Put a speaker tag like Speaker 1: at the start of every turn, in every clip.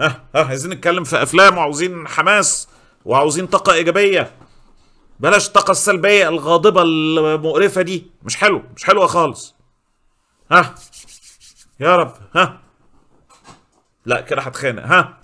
Speaker 1: ها ها عايزين نتكلم في افلام وعاوزين حماس وعاوزين طاقه ايجابيه بلاش الطاقه السلبيه الغاضبه المقرفه دي مش حلو مش حلوه خالص ها يا رب ها لا كده هتخانق ها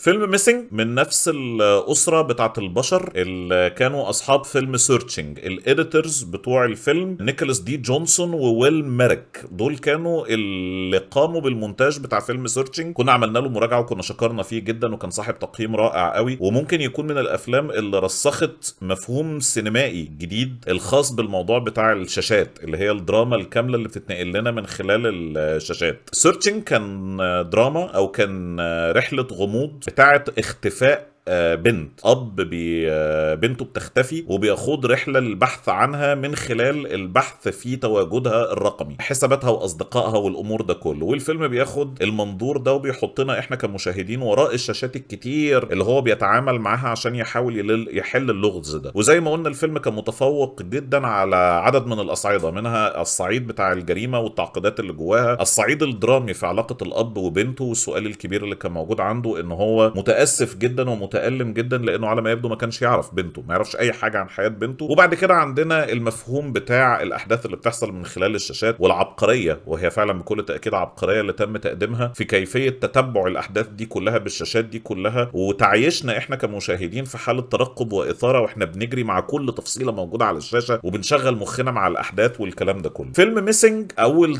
Speaker 1: فيلم ميسنج من نفس الاسره بتاعه البشر اللي كانوا اصحاب فيلم سيرشنج الاديتورز بتوع الفيلم نيكولاس دي جونسون وويل ميريك دول كانوا اللي قاموا بالمونتاج بتاع فيلم سيرشنج كنا عملنا له مراجعه وكنا شكرنا فيه جدا وكان صاحب تقييم رائع قوي وممكن يكون من الافلام اللي رسخت مفهوم سينمائي جديد الخاص بالموضوع بتاع الشاشات اللي هي الدراما الكامله اللي بتتنقل لنا من خلال الشاشات سيرشنج كان دراما او كان رحله غموض بتاعه اختفاء آه، بنت اب بي آه، بنته بتختفي وبيخوض رحله للبحث عنها من خلال البحث في تواجدها الرقمي حساباتها واصدقائها والامور ده كله والفيلم بياخد المنظور ده وبيحطنا احنا كمشاهدين وراء الشاشات الكتير اللي هو بيتعامل معاها عشان يحاول يحل اللغز ده وزي ما قلنا الفيلم كان متفوق جدا على عدد من الاصعده منها الصعيد بتاع الجريمه والتعقيدات اللي جواها الصعيد الدرامي في علاقه الاب وبنته والسؤال الكبير اللي كان موجود عنده ان هو متاسف جدا ومت متالم جدا لانه على ما يبدو ما كانش يعرف بنته ما يعرفش اي حاجه عن حياه بنته وبعد كده عندنا المفهوم بتاع الاحداث اللي بتحصل من خلال الشاشات والعبقريه وهي فعلا بكل تاكيد عبقريه اللي تم تقديمها في كيفيه تتبع الاحداث دي كلها بالشاشات دي كلها وتعيشنا احنا كمشاهدين في حاله ترقب واثاره واحنا بنجري مع كل تفصيله موجوده على الشاشه وبنشغل مخنا مع الاحداث والكلام ده كله فيلم ميسنج اول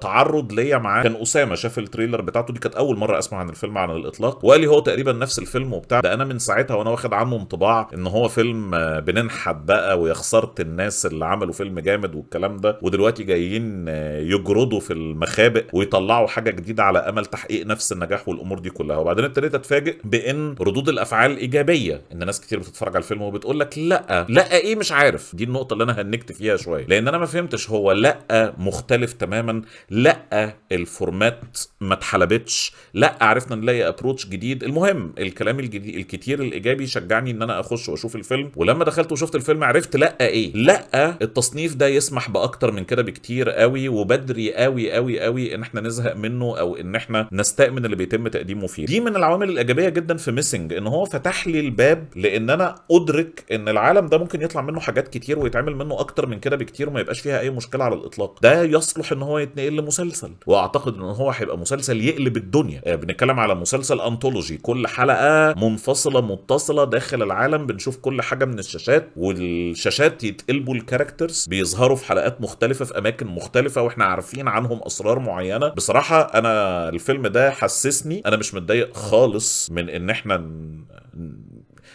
Speaker 1: تعرض ليا معاه كان اسامه شاف التريلر بتاعته دي كانت اول مره اسمع عن الفيلم على الاطلاق وقال لي هو تقريبا نفس الفيلم وبتاع انا من ساعتها وانا واخد عنه انطباع ان هو فيلم آه، بننحت بقى ويا خساره الناس اللي عملوا فيلم جامد والكلام ده ودلوقتي جايين آه، يجردوا في المخابئ ويطلعوا حاجه جديده على امل تحقيق نفس النجاح والامور دي كلها وبعدين ابتديت اتفاجئ بان ردود الافعال ايجابيه ان ناس كتير بتتفرج على الفيلم وبتقول لك لا لا ايه مش عارف دي النقطه اللي انا هنكت فيها شويه لان انا ما فهمتش هو لا مختلف تماما لا الفورمات ما اتحلبتش لا عرفنا نلاقي ابروتش جديد المهم الكلام الجديد الكتير الايجابي شجعني ان انا اخش واشوف الفيلم ولما دخلت وشفت الفيلم عرفت لا ايه لا التصنيف ده يسمح باكتر من كده بكتير قوي وبدري قوي قوي قوي ان احنا نزهق منه او ان احنا نستأمن اللي بيتم تقديمه فيه دي من العوامل الايجابيه جدا في ميسنج ان هو فتح لي الباب لان انا ادرك ان العالم ده ممكن يطلع منه حاجات كتير ويتعمل منه اكتر من كده بكتير وما يبقاش فيها اي مشكله على الاطلاق ده يصلح ان هو يتنقل لمسلسل واعتقد ان هو هيبقى مسلسل يقلب الدنيا آه، بنتكلم على مسلسل انتولوجي كل حلقه منفصله منفصله متصله داخل العالم بنشوف كل حاجه من الشاشات والشاشات يتقلبوا الكاركترز بيظهروا في حلقات مختلفه في اماكن مختلفه واحنا عارفين عنهم اسرار معينه بصراحه انا الفيلم ده حسسني انا مش متضايق خالص من ان احنا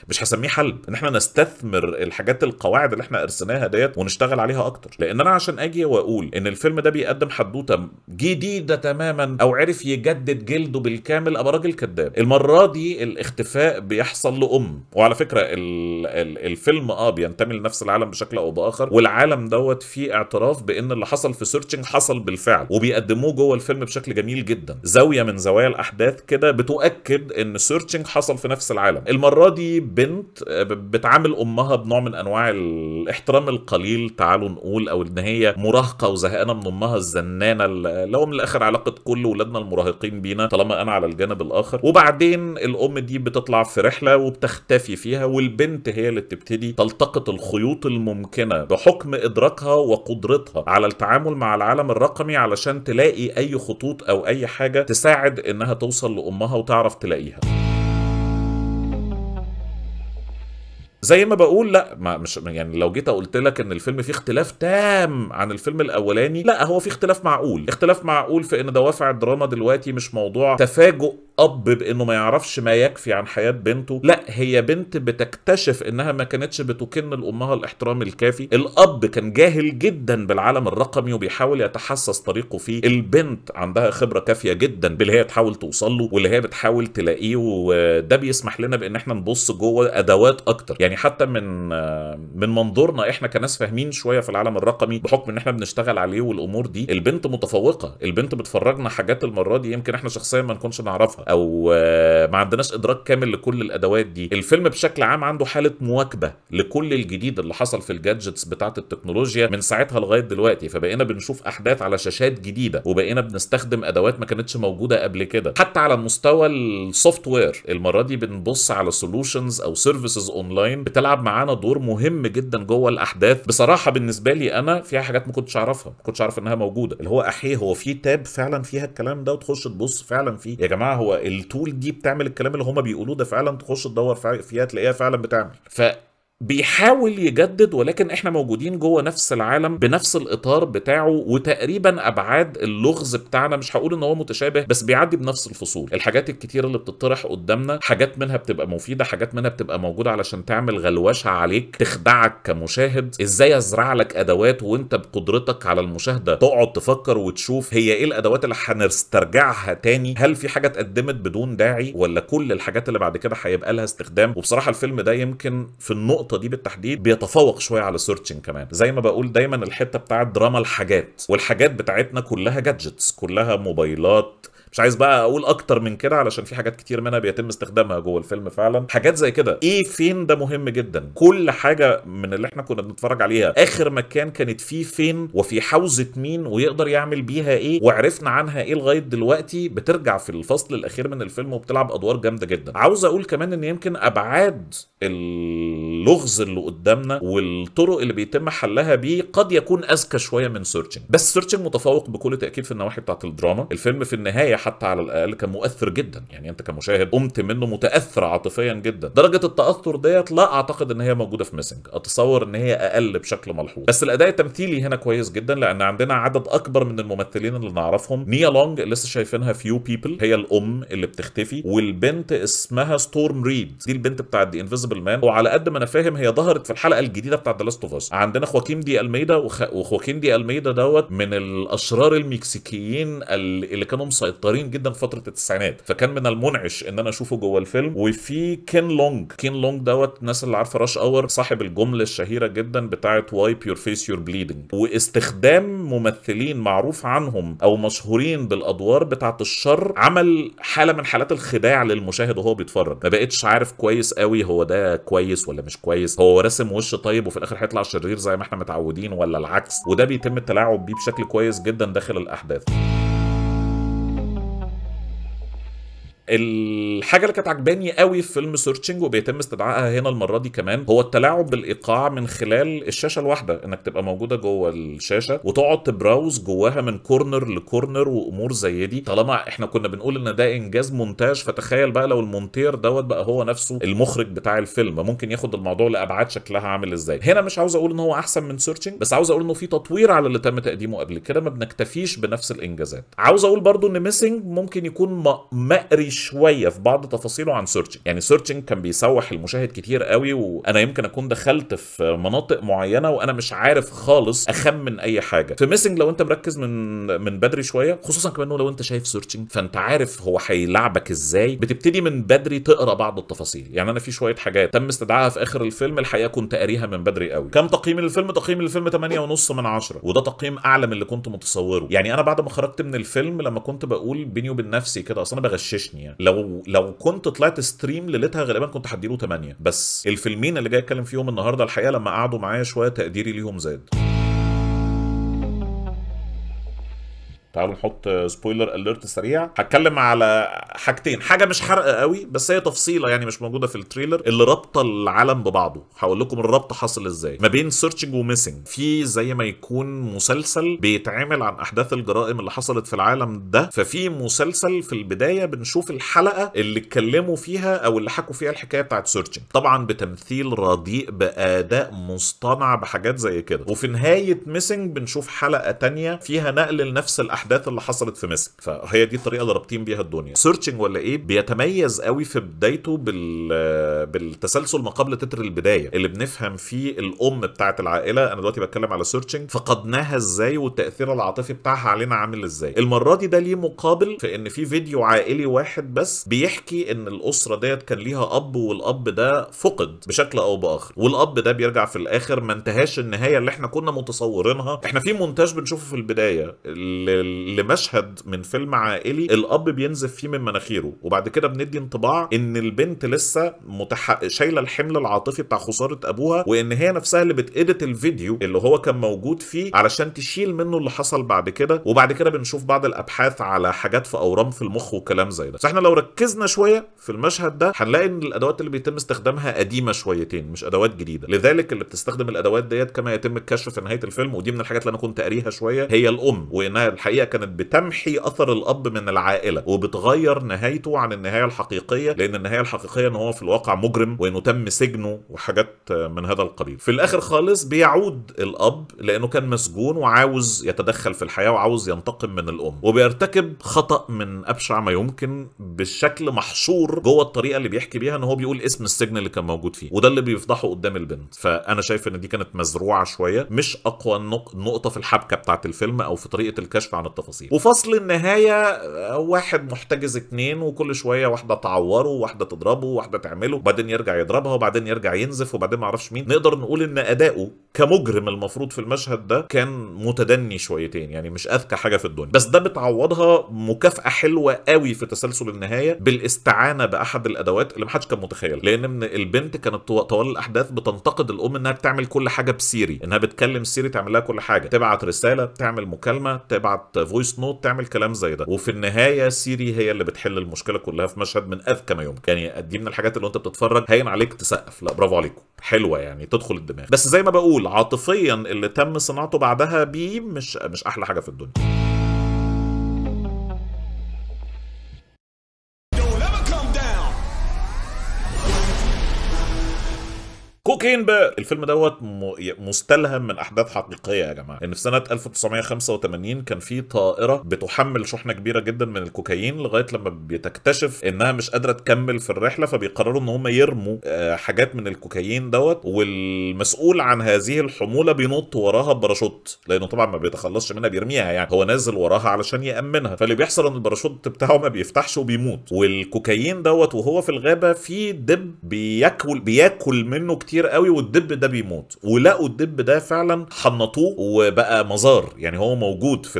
Speaker 1: مش هسميه حل ان احنا نستثمر الحاجات القواعد اللي احنا ارسناها ديت ونشتغل عليها اكتر لان انا عشان اجي واقول ان الفيلم ده بيقدم حدوته جديده تماما او عرف يجدد جلده بالكامل ابقى راجل كذاب المره دي الاختفاء بيحصل لام وعلى فكره الـ الـ الفيلم اه بينتمي لنفس العالم بشكل او باخر والعالم دوت فيه اعتراف بان اللي حصل في سيرشنج حصل بالفعل وبيقدموه جوه الفيلم بشكل جميل جدا زاويه من زوايا الاحداث كده بتؤكد ان سيرشنج حصل في نفس العالم المره دي بنت آه، بتعامل امها بنوع من انواع الاحترام القليل تعالوا نقول او ان هي مراهقه وزهقانه من امها الزنانه اللي هو من الاخر علاقه كل ولادنا المراهقين بينا طالما انا على الجانب الاخر وبعدين الام دي بتطلع في رحله وبتختفي فيها والبنت هي اللي بتبتدي تلتقط الخيوط الممكنه بحكم ادراكها وقدرتها على التعامل مع العالم الرقمي علشان تلاقي اي خطوط او اي حاجه تساعد انها توصل لامها وتعرف تلاقيها زي ما بقول لا ما مش يعني لو جيت قلت لك ان الفيلم فيه اختلاف تام عن الفيلم الاولاني لا هو فيه اختلاف معقول اختلاف معقول في ان دوافع الدراما دلوقتي مش موضوع تفاجؤ اب بانه ما يعرفش ما يكفي عن حياه بنته لا هي بنت بتكتشف انها ما كانتش بتكن لامها الاحترام الكافي الاب كان جاهل جدا بالعالم الرقمي وبيحاول يتحسس طريقه فيه البنت عندها خبره كافيه جدا باللي هي تحاول توصل له واللي هي بتحاول تلاقيه وده بيسمح لنا بان احنا نبص جوه ادوات اكتر يعني حتى من من منظورنا احنا كناس فاهمين شويه في العالم الرقمي بحكم ان احنا بنشتغل عليه والامور دي البنت متفوقه البنت بتفرجنا حاجات المره دي يمكن احنا شخصيا ما نكونش نعرفها او آه، ما عندناش ادراك كامل لكل الادوات دي الفيلم بشكل عام عنده حاله مواكبه لكل الجديد اللي حصل في الجادجتس بتاعه التكنولوجيا من ساعتها لغايه دلوقتي فبقينا بنشوف احداث على شاشات جديده وبقينا بنستخدم ادوات ما كانتش موجوده قبل كده حتى على مستوى السوفت وير المره دي بنبص على سولوشنز او سيرفيسز اونلاين بتلعب معانا دور مهم جدا جوه الاحداث بصراحه بالنسبه لي انا فيها حاجات ما كنتش اعرفها ما كنتش اعرف انها موجوده اللي هو احيه هو في تاب فعلا فيها الكلام ده وتخش تبص فعلا فيه يا جماعه هو هو التول دي بتعمل الكلام اللي هما بيقولوه ده فعلا تخش تدور فيها تلاقيها فعلا بتعمل ف بيحاول يجدد ولكن احنا موجودين جوه نفس العالم بنفس الاطار بتاعه وتقريبا ابعاد اللغز بتاعنا مش هقول ان هو متشابه بس بيعدي بنفس الفصول الحاجات الكتيره اللي بتطرح قدامنا حاجات منها بتبقى مفيده حاجات منها بتبقى موجوده علشان تعمل غلوشه عليك تخدعك كمشاهد ازاي ازرع لك ادوات وانت بقدرتك على المشاهده تقعد تفكر وتشوف هي ايه الادوات اللي هنسترجعها تاني هل في حاجه اتقدمت بدون داعي ولا كل الحاجات اللي بعد كده هيبقى لها استخدام وبصراحه الفيلم ده يمكن في النقطه النقطه دي بالتحديد بيتفوق شويه على سيرتشنج كمان زي ما بقول دايما الحته بتاعت دراما الحاجات والحاجات بتاعتنا كلها جادجتس كلها موبايلات مش عايز بقى اقول اكتر من كده علشان في حاجات كتير منها بيتم استخدامها جوه الفيلم فعلا حاجات زي كده ايه فين ده مهم جدا كل حاجه من اللي احنا كنا بنتفرج عليها اخر مكان كانت فيه فين وفي حوزه مين ويقدر يعمل بيها ايه وعرفنا عنها ايه لغايه دلوقتي بترجع في الفصل الاخير من الفيلم وبتلعب ادوار جامده جدا عاوز اقول كمان ان يمكن ابعاد اللغز اللي قدامنا والطرق اللي بيتم حلها بيه قد يكون اذكى شويه من سيرشنج بس سيرشنج متفوق بكل تاكيد في النواحي بتاعه الدراما الفيلم في النهايه حتى على الاقل كان مؤثر جدا يعني انت كمشاهد قمت منه متاثر عاطفيا جدا درجه التاثر ديت لا اعتقد ان هي موجوده في ميسنج اتصور ان هي اقل بشكل ملحوظ بس الاداء التمثيلي هنا كويس جدا لان عندنا عدد اكبر من الممثلين اللي نعرفهم نيا لونج لسه شايفينها فيو بيبل هي الام اللي بتختفي والبنت اسمها ستورم ريد دي البنت بتاعت دي انفيزبل مان وعلى قد ما انا فاهم هي ظهرت في الحلقه الجديده بتاعت ذا لاست اوف اس عندنا خواكيم دي الميدا وخ... وخواكيم دي الميدا دوت من الاشرار المكسيكيين اللي كانوا مسيطرين صغيرين جدا في فتره التسعينات فكان من المنعش ان انا اشوفه جوه الفيلم وفي كين لونج كين لونج دوت الناس اللي عارفه راش اور صاحب الجمله الشهيره جدا بتاعه وايب يور فيس يور بليدنج واستخدام ممثلين معروف عنهم او مشهورين بالادوار بتاعه الشر عمل حاله من حالات الخداع للمشاهد وهو بيتفرج ما بقتش عارف كويس قوي هو ده كويس ولا مش كويس هو راسم وش طيب وفي الاخر هيطلع شرير زي ما احنا متعودين ولا العكس وده بيتم التلاعب بيه بشكل كويس جدا داخل الاحداث الحاجه اللي كانت عجباني قوي في فيلم سيرشنج وبيتم استدعائها هنا المره دي كمان هو التلاعب بالايقاع من خلال الشاشه الواحده انك تبقى موجوده جوه الشاشه وتقعد تبراوز جواها من كورنر لكورنر وامور زي دي طالما احنا كنا بنقول ان ده انجاز مونتاج فتخيل بقى لو المونتير دوت بقى هو نفسه المخرج بتاع الفيلم ممكن ياخد الموضوع لابعاد شكلها عامل ازاي هنا مش عاوز اقول ان هو احسن من سيرشنج بس عاوز اقول انه في تطوير على اللي تم تقديمه قبل كده ما بنكتفيش بنفس الانجازات عاوز اقول برضو ان ميسنج ممكن يكون مقري شويه في بعض تفاصيله عن سيرشنج يعني سيرشنج كان بيسوح المشاهد كتير قوي وانا يمكن اكون دخلت في مناطق معينه وانا مش عارف خالص اخمن اي حاجه في ميسنج لو انت مركز من من بدري شويه خصوصا كمان لو انت شايف سيرشنج فانت عارف هو هيلعبك ازاي بتبتدي من بدري تقرا بعض التفاصيل يعني انا في شويه حاجات تم استدعائها في اخر الفيلم الحقيقه كنت قاريها من بدري قوي كم تقييم الفيلم تقييم الفيلم 8.5 من 10 وده تقييم اعلى من اللي كنت متصوره يعني انا بعد ما خرجت من الفيلم لما كنت بقول بيني وبين نفسي كده اصل انا بغششني يعني لو لو كنت طلعت ستريم ليلتها غالبا كنت هديله 8 بس الفيلمين اللي جاي اتكلم فيهم النهارده الحقيقه لما قعدوا معايا شويه تقديري ليهم زاد تعالوا نحط سبويلر اليرت سريع هتكلم على حاجتين حاجه مش حرقه قوي بس هي تفصيله يعني مش موجوده في التريلر اللي رابطه العالم ببعضه هقول لكم الربط حصل ازاي ما بين سيرشنج وميسنج في زي ما يكون مسلسل بيتعمل عن احداث الجرائم اللي حصلت في العالم ده ففي مسلسل في البدايه بنشوف الحلقه اللي اتكلموا فيها او اللي حكوا فيها الحكايه بتاعت سيرشنج طبعا بتمثيل رديء باداء مصطنع بحاجات زي كده وفي نهايه ميسنج بنشوف حلقه تانية فيها نقل لنفس الاحداث الاحداث اللي حصلت في مصر فهي دي الطريقه اللي رابطين بيها الدنيا سيرشنج ولا ايه بيتميز قوي في بدايته بال بالتسلسل ما قبل تتر البدايه اللي بنفهم فيه الام بتاعه العائله انا دلوقتي بتكلم على سيرشنج فقدناها ازاي والتاثير العاطفي بتاعها علينا عامل ازاي المره دي ده ليه مقابل في ان في فيديو عائلي واحد بس بيحكي ان الاسره ديت كان ليها اب والاب ده فقد بشكل او باخر والاب ده بيرجع في الاخر ما انتهاش النهايه اللي احنا كنا متصورينها احنا في مونتاج بنشوفه في البدايه لمشهد من فيلم عائلي الاب بينزف فيه من مناخيره وبعد كده بندي انطباع ان البنت لسه متح... شايله الحمل العاطفي بتاع خساره ابوها وان هي نفسها اللي بتاديت الفيديو اللي هو كان موجود فيه علشان تشيل منه اللي حصل بعد كده وبعد كده بنشوف بعض الابحاث على حاجات في اورام في المخ وكلام زي ده فاحنا لو ركزنا شويه في المشهد ده هنلاقي ان الادوات اللي بيتم استخدامها قديمه شويتين مش ادوات جديده لذلك اللي بتستخدم الادوات ديت كما يتم الكشف في نهايه الفيلم ودي من الحاجات اللي انا كنت قاريها شويه هي الام وانها الحقيقه كانت بتمحي اثر الاب من العائله وبتغير نهايته عن النهايه الحقيقيه لان النهايه الحقيقيه ان هو في الواقع مجرم وانه تم سجنه وحاجات من هذا القبيل في الاخر خالص بيعود الاب لانه كان مسجون وعاوز يتدخل في الحياه وعاوز ينتقم من الام وبيرتكب خطا من ابشع ما يمكن بالشكل محصور جوه الطريقه اللي بيحكي بيها ان هو بيقول اسم السجن اللي كان موجود فيه وده اللي بيفضحه قدام البنت فانا شايف ان دي كانت مزروعه شويه مش اقوى نقطه في الحبكه بتاعه الفيلم او في طريقه الكشف عن التفاصيل وفصل النهايه واحد محتجز اتنين وكل شويه واحده تعوره واحده تضربه واحده تعمله وبعدين يرجع يضربها وبعدين يرجع ينزف وبعدين ما اعرفش مين نقدر نقول ان اداؤه كمجرم المفروض في المشهد ده كان متدني شويتين يعني مش اذكى حاجه في الدنيا بس ده بتعوضها مكافاه حلوه قوي في تسلسل النهايه بالاستعانه باحد الادوات اللي محدش كان متخيل لان من البنت كانت طوال الاحداث بتنتقد الام انها بتعمل كل حاجه بسيري انها بتكلم سيري تعمل لها كل حاجه تبعت رساله تعمل مكالمه تبعت فويس نوت تعمل كلام زي ده وفي النهايه سيري هي اللي بتحل المشكله كلها في مشهد من اذكى ما يمكن يعني دي من الحاجات اللي انت بتتفرج هين عليك تسقف لا برافو عليكم حلوه يعني تدخل الدماغ بس زي ما بقول عاطفيا اللي تم صناعته بعدها بيه مش مش احلى حاجه في الدنيا كوكين بير الفيلم دوت مستلهم من احداث حقيقيه يا جماعه ان في سنه 1985 كان في طائره بتحمل شحنه كبيره جدا من الكوكايين لغايه لما بتكتشف انها مش قادره تكمل في الرحله فبيقرروا ان هم يرموا آه، حاجات من الكوكايين دوت والمسؤول عن هذه الحموله بينط وراها بباراشوت لانه طبعا ما بيتخلصش منها بيرميها يعني هو نازل وراها علشان يامنها فاللي بيحصل ان الباراشوت بتاعه ما بيفتحش وبيموت والكوكايين دوت وهو في الغابه في دب بياكل بياكل منه كتير كتير قوي والدب ده بيموت ولقوا الدب ده فعلا حنطوه وبقى مزار يعني هو موجود في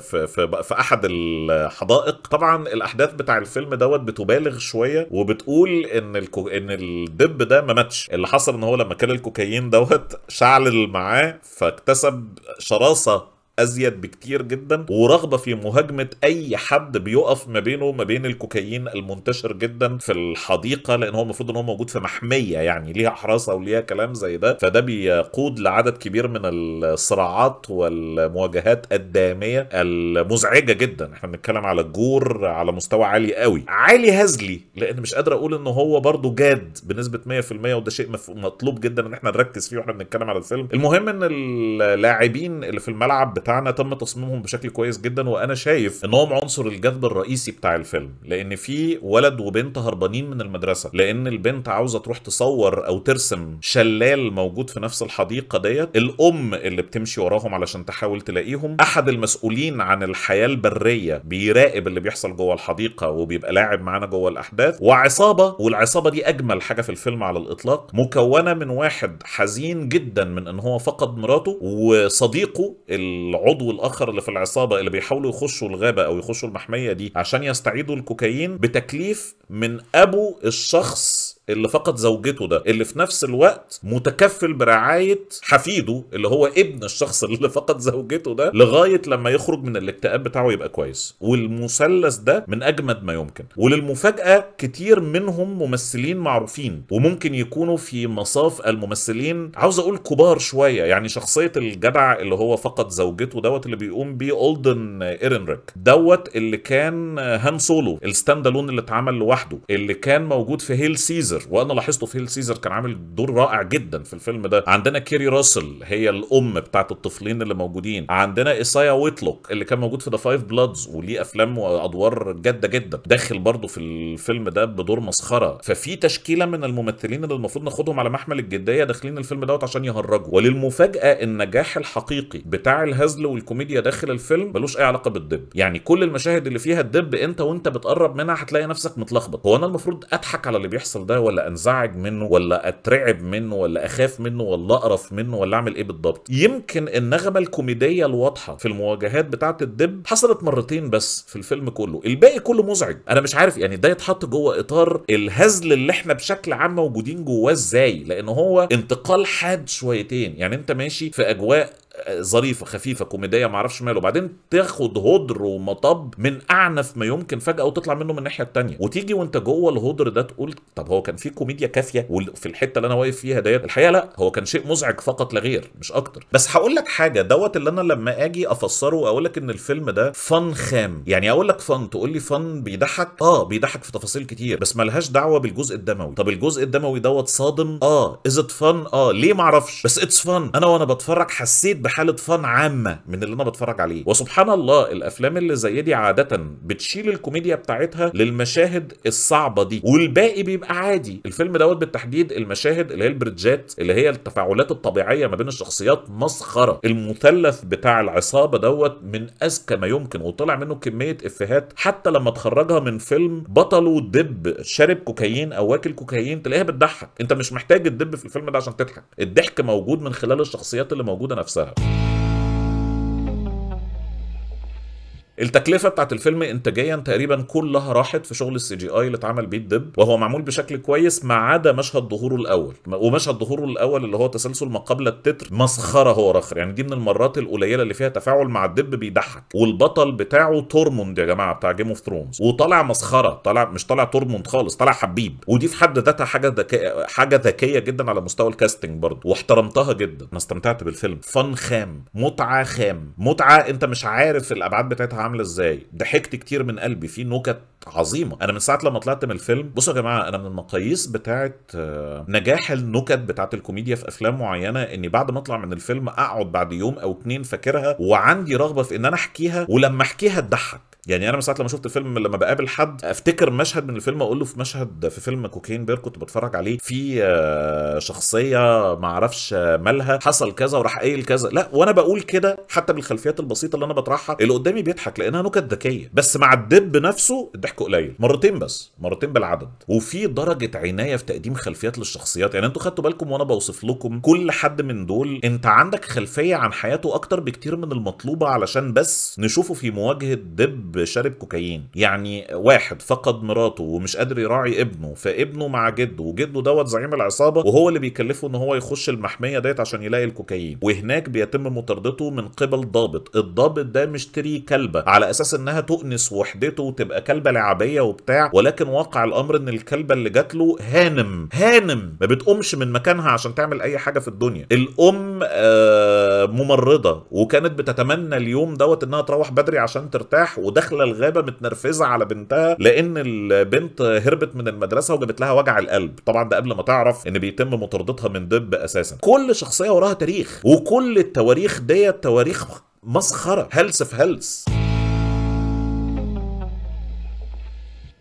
Speaker 1: في في, في احد الحدائق طبعا الاحداث بتاع الفيلم دوت بتبالغ شويه وبتقول ان الكو... ان الدب ده ما ماتش اللي حصل ان هو لما كان الكوكايين دوت شعل معاه فاكتسب شراسه ازيد بكتير جدا ورغبه في مهاجمه اي حد بيقف ما بينه وما بين الكوكايين المنتشر جدا في الحديقه لان هو المفروض ان هو موجود في محميه يعني ليها او وليها كلام زي ده فده بيقود لعدد كبير من الصراعات والمواجهات الداميه المزعجه جدا احنا بنتكلم على الجور على مستوى عالي قوي عالي هزلي لان مش قادر اقول ان هو برضه جاد بنسبه 100% وده شيء مطلوب جدا ان احنا نركز فيه واحنا بنتكلم على الفيلم المهم ان اللاعبين اللي في الملعب بتاعنا تم تصميمهم بشكل كويس جدا وانا شايف ان هم عنصر الجذب الرئيسي بتاع الفيلم لان في ولد وبنت هربانين من المدرسه لان البنت عاوزه تروح تصور او ترسم شلال موجود في نفس الحديقه ديت الام اللي بتمشي وراهم علشان تحاول تلاقيهم احد المسؤولين عن الحياه البريه بيراقب اللي بيحصل جوه الحديقه وبيبقى لاعب معانا جوه الاحداث وعصابه والعصابه دي اجمل حاجه في الفيلم على الاطلاق مكونه من واحد حزين جدا من ان هو فقد مراته وصديقه العضو الاخر اللي في العصابه اللي بيحاولوا يخشوا الغابه او يخشوا المحميه دي عشان يستعيدوا الكوكايين بتكليف من ابو الشخص اللي فقد زوجته ده اللي في نفس الوقت متكفل برعايه حفيده اللي هو ابن الشخص اللي فقد زوجته ده لغايه لما يخرج من الاكتئاب بتاعه يبقى كويس والمثلث ده من اجمد ما يمكن وللمفاجاه كتير منهم ممثلين معروفين وممكن يكونوا في مصاف الممثلين عاوز اقول كبار شويه يعني شخصيه الجدع اللي هو فقد زوجته دوت اللي بيقوم بيه اولدن ايرنريك دوت اللي كان هان سولو الستاند الون اللي اتعمل لوحده اللي كان موجود في هيل سيزر سيزر وانا لاحظته في سيزر كان عامل دور رائع جدا في الفيلم ده عندنا كيري راسل هي الام بتاعت الطفلين اللي موجودين عندنا ايسايا ويتلوك اللي كان موجود في ذا فايف بلادز وليه افلام وادوار جاده جدا داخل برضه في الفيلم ده بدور مسخره ففي تشكيله من الممثلين اللي المفروض ناخدهم على محمل الجديه داخلين الفيلم دوت عشان يهرجوا وللمفاجاه النجاح الحقيقي بتاع الهزل والكوميديا داخل الفيلم ملوش اي علاقه بالدب يعني كل المشاهد اللي فيها الدب انت وانت بتقرب منها هتلاقي نفسك متلخبط هو انا المفروض اضحك على اللي بيحصل ده ولا انزعج منه ولا اترعب منه ولا اخاف منه ولا اقرف منه ولا اعمل ايه بالضبط يمكن النغمه الكوميديه الواضحه في المواجهات بتاعه الدب حصلت مرتين بس في الفيلم كله الباقي كله مزعج انا مش عارف يعني ده يتحط جوه اطار الهزل اللي احنا بشكل عام موجودين جواه ازاي لان هو انتقال حاد شويتين يعني انت ماشي في اجواء ظريفه خفيفه كوميديه ما اعرفش ماله وبعدين تاخد هدر ومطب من اعنف ما يمكن فجاه وتطلع منه من الناحيه الثانيه وتيجي وانت جوه الهدر ده تقول طب هو كان في كوميديا كافيه في الحته اللي انا واقف فيها ديت الحقيقه لا هو كان شيء مزعج فقط لا غير مش اكتر بس هقول لك حاجه دوت اللي انا لما اجي افسره واقول لك ان الفيلم ده فن خام يعني اقول لك فن تقول لي فن بيضحك اه بيضحك في تفاصيل كتير بس ملهاش دعوه بالجزء الدموي طب الجزء الدموي دوت صادم اه از ات فن اه ليه معرفش بس اتس فن انا وانا بتفرج حسيت بحاله فن عامه من اللي انا بتفرج عليه وسبحان الله الافلام اللي زي دي عاده بتشيل الكوميديا بتاعتها للمشاهد الصعبه دي والباقي بيبقى عادي الفيلم دوت بالتحديد المشاهد اللي هي البريدجات اللي هي التفاعلات الطبيعيه ما بين الشخصيات مسخره المثلث بتاع العصابه دوت من اذكى ما يمكن وطلع منه كميه افيهات حتى لما تخرجها من فيلم بطله دب شارب كوكايين او واكل كوكايين تلاقيها بتضحك انت مش محتاج الدب في الفيلم ده عشان تضحك الضحك موجود من خلال الشخصيات اللي موجوده نفسها التكلفه بتاعت الفيلم انتاجيا تقريبا كلها راحت في شغل السي جي اي اللي اتعمل بيه الدب وهو معمول بشكل كويس ما عدا مشهد ظهوره الاول ومشهد ظهوره الاول اللي هو تسلسل ما قبل التتر مسخره هو رخر يعني دي من المرات القليله اللي فيها تفاعل مع الدب بيضحك والبطل بتاعه تورموند يا جماعه بتاع جيم اوف ثرونز وطالع مسخره طالع مش طالع تورموند خالص طالع حبيب ودي في حد ذاتها حاجه ذكيه حاجه ذكيه جدا على مستوى الكاستنج برضه واحترمتها جدا انا استمتعت بالفيلم فن خام متعه خام متعه انت مش عارف الابعاد بتاعتها عامله ازاي ضحكت كتير من قلبي في نكت عظيمه انا من ساعه لما طلعت من الفيلم بصوا يا جماعه انا من المقاييس بتاعه آه، نجاح النكت بتاعه الكوميديا في افلام معينه اني بعد ما اطلع من الفيلم اقعد بعد يوم او اتنين فاكرها وعندي رغبه في ان انا احكيها ولما احكيها اتضحك يعني انا من ساعه لما شفت الفيلم لما بقابل حد افتكر مشهد من الفيلم اقول له في مشهد في فيلم كوكين بير كنت بتفرج عليه في آه، شخصيه ما اعرفش مالها حصل كذا وراح قايل كذا لا وانا بقول كده حتى بالخلفيات البسيطه اللي انا بطرحها اللي قدامي بيضحك لانها نكت ذكيه بس مع الدب نفسه الضحك قليل مرتين بس مرتين بالعدد وفي درجه عنايه في تقديم خلفيات للشخصيات يعني انتوا خدتوا بالكم وانا بوصف لكم كل حد من دول انت عندك خلفيه عن حياته اكتر بكتير من المطلوبه علشان بس نشوفه في مواجهه دب شارب كوكايين يعني واحد فقد مراته ومش قادر يراعي ابنه فابنه مع جده وجده دوت زعيم العصابه وهو اللي بيكلفه ان هو يخش المحميه ديت عشان يلاقي الكوكايين وهناك بيتم مطاردته من قبل ضابط الضابط ده مشتري كلبه على اساس انها تؤنس وحدته وتبقى كلبه لعبيه وبتاع ولكن واقع الامر ان الكلبه اللي جات له هانم هانم ما بتقومش من مكانها عشان تعمل اي حاجه في الدنيا الام آه ممرضه وكانت بتتمنى اليوم دوت انها تروح بدري عشان ترتاح ودخل داخله الغابه متنرفزه على بنتها لان البنت هربت من المدرسه وجابت لها وجع القلب طبعا ده قبل ما تعرف ان بيتم مطاردتها من دب اساسا كل شخصيه وراها تاريخ وكل التواريخ ديت تواريخ مسخره هلس في هلس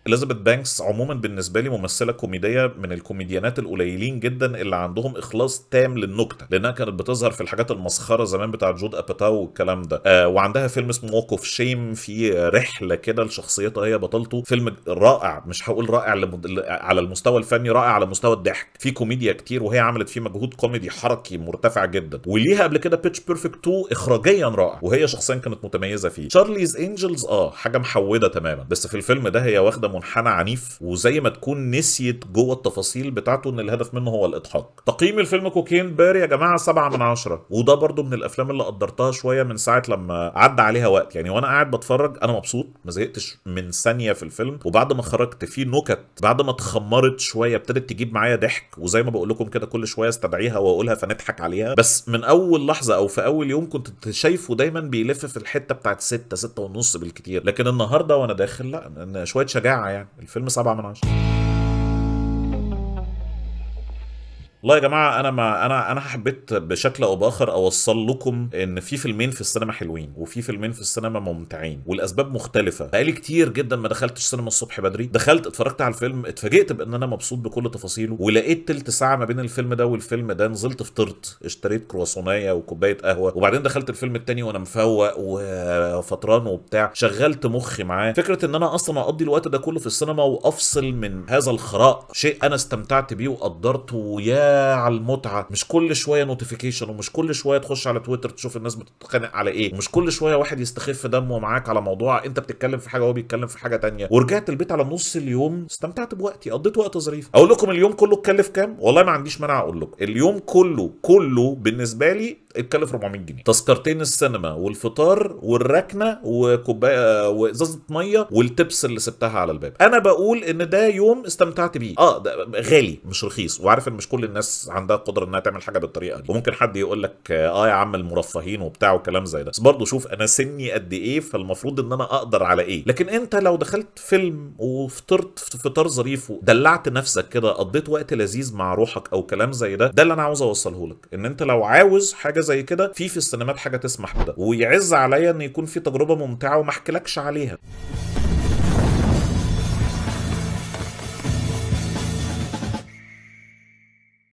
Speaker 1: اليزابيث بانكس عموما بالنسبه لي ممثله كوميديه من الكوميديانات القليلين جدا اللي عندهم اخلاص تام للنكته لانها كانت بتظهر في الحاجات المسخره زمان بتاع جود اباتاو والكلام ده آه وعندها فيلم اسمه ووك اوف شيم في رحله كده لشخصيتها هي بطلته فيلم رائع مش هقول رائع لمد... على المستوى الفني رائع على مستوى الضحك في كوميديا كتير وهي عملت فيه مجهود كوميدي حركي مرتفع جدا وليها قبل كده بيتش بيرفكت 2 اخراجيا رائع وهي شخصيا كانت متميزه فيه شارليز انجلز اه حاجه محوده تماما بس في الفيلم ده هي واخده منحنى عنيف وزي ما تكون نسيت جوه التفاصيل بتاعته ان الهدف منه هو الاضحاك تقييم الفيلم كوكين بار يا جماعه 7 من 10 وده برده من الافلام اللي قدرتها شويه من ساعه لما عدى عليها وقت يعني وانا قاعد بتفرج انا مبسوط ما زهقتش من ثانيه في الفيلم وبعد ما خرجت في نكت بعد ما اتخمرت شويه ابتدت تجيب معايا ضحك وزي ما بقول لكم كده كل شويه استدعيها واقولها فنضحك عليها بس من اول لحظه او في اول يوم كنت شايفه دايما بيلف في الحته بتاعت 6 6 ونص بالكتير لكن النهارده وانا داخل لا شويه شجاعه يعني الفيلم سبعة من عشرة والله يا جماعه انا ما انا انا حبيت بشكل او باخر اوصل لكم ان في فيلمين في السينما حلوين وفي فيلمين في السينما ممتعين والاسباب مختلفه بقالي كتير جدا ما دخلتش السينما الصبح بدري دخلت اتفرجت على الفيلم اتفاجئت بان انا مبسوط بكل تفاصيله ولقيت تلت ساعه ما بين الفيلم ده والفيلم ده نزلت فطرت اشتريت كرواسونيه وكوبايه قهوه وبعدين دخلت الفيلم التاني وانا مفوق وفطران وبتاع شغلت مخي معاه فكره ان انا اصلا اقضي الوقت ده كله في السينما وافصل من هذا الخراء شيء انا استمتعت بيه وقدرته ويا على المتعه مش كل شويه نوتيفيكيشن ومش كل شويه تخش على تويتر تشوف الناس بتتخانق على ايه ومش كل شويه واحد يستخف دمه معاك على موضوع انت بتتكلم في حاجه وهو بيتكلم في حاجه تانية ورجعت البيت على نص اليوم استمتعت بوقتي قضيت وقت ظريف اقول لكم اليوم كله اتكلف كام والله ما عنديش مانع اقول لكم اليوم كله كله بالنسبه لي اتكلف 400 جنيه تذكرتين السينما والفطار والركنه وكوبايه وازازه ميه والتبس اللي سبتها على الباب انا بقول ان ده يوم استمتعت بيه اه ده غالي مش رخيص وعارف ان مش كل الناس عندها قدره انها تعمل حاجه بالطريقه دي وممكن حد يقول لك اه يا عم المرفهين وبتاع وكلام زي ده بس برضه شوف انا سني قد ايه فالمفروض ان انا اقدر على ايه لكن انت لو دخلت فيلم وفطرت فطار ظريف ودلعت نفسك كده قضيت وقت لذيذ مع روحك او كلام زي ده ده اللي انا عاوز اوصله لك ان انت لو عاوز حاجه زي كده في في السينمات حاجه تسمح بده ويعز عليا ان يكون في تجربه ممتعه وما احكيلكش عليها